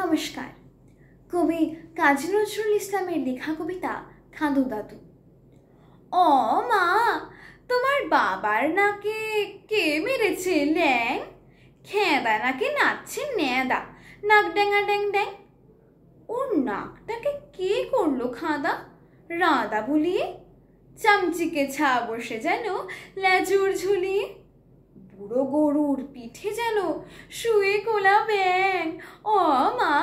নমস্কার কবি কাজী নজরুল ইসলামের লেখা কবিতা খাঁদু দাদু অ মা তোমার বাবার নাকে কে মেরেছে ল্যাং খেঁদা নাকে নাচছে ন্যাদা নাক ড্যাঙা ড্যাং ড্যাং ওর নাকটাকে কে করলো খাঁদা রাঁদা বুলিয়ে চামচিকে ছা বসে যেন ল্যাজুর ঝুলিয়ে বুড়ো গরুর পিঠে যেন শুয়ে কোলা ব্যাং ও মা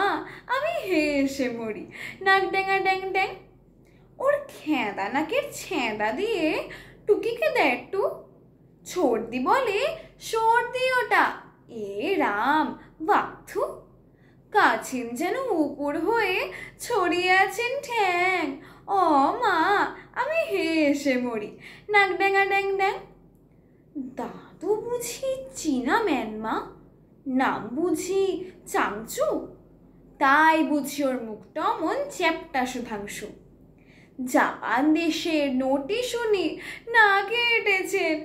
আমি হেসে মরি নাক ড্যাঙা ড্যাং ড্যাং ওর খেঁদা নাকের ছেঁদা দিয়ে টুকিকে দেয় একটু ছর্দি বলে সর্দি ওটা এ রাম বাথু কাছিম যেন উপর হয়ে ছড়িয়ে আছেন ঠ্যাং ও মা আমি হেসে মরি নাক ড্যাঙা ড্যাং ড্যাং চীনা ম্যানমা নাম বুঝি চাংচু তাই বুঝি ওর মুখটা মন চ্যাপটা শুধাংশ জাপান দেশে নোটি শুনি নাক কেটেছেন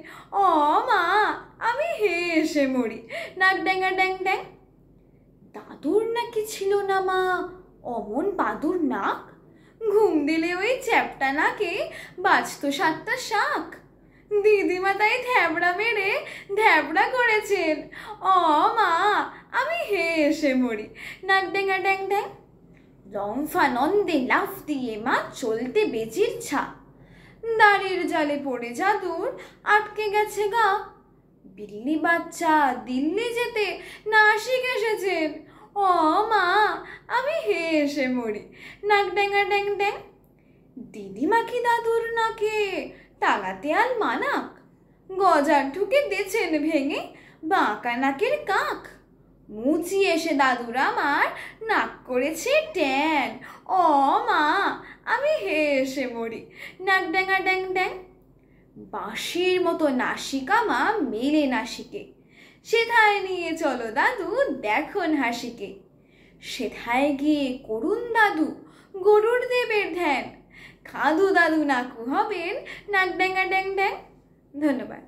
অ মা আমি হেসে মরি নাক ড্যাঙ্গা ড্যাং ড্যাং দাদুর নাকি ছিল না মা অমন বাদুর নাক ঘুম দিলে ওই চ্যাপটা নাকে বাঁচত সাতটা শাক দিদিমা তাই ধ্যাবড়া মেরে ধ্যাবড়া করেছেন অ মা আমি হেসে মরি নাক ডেঙ্গা ড্যাং ড্যাং নন্দে লাফ দিয়ে মা চলতে বেচির ছা দাঁড়ির জালে পড়ে জাদুর আটকে গেছে গা বিল্লি বাচ্চা দিল্লি যেতে নাসিক এসেছেন অ মা আমি হেসে মরি নাক ড্যাঙা ড্যাং ড্যাং দিদিমা কি দাদুর নাকে তালাতে আল মানাক গজার ঢুকে দেছেন ভেঙে বাঁকা নাকের কাক মুচি এসে দাদুর আমার নাক করেছে ট্যান অ মা আমি হেসে মরি নাক ড্যাঙা ড্যাং ড্যাং বাঁশির মতো নাসিকা মা মেলে নাসিকে সেথায় নিয়ে চলো দাদু দেখুন হাসিকে সেথায় গিয়ে করুন দাদু গরুর দেবের ধ্যান খালু দাদু নাকু হবেন নাক ড্যাঙ্গা ড্যাং ড্যাং ধন্যবাদ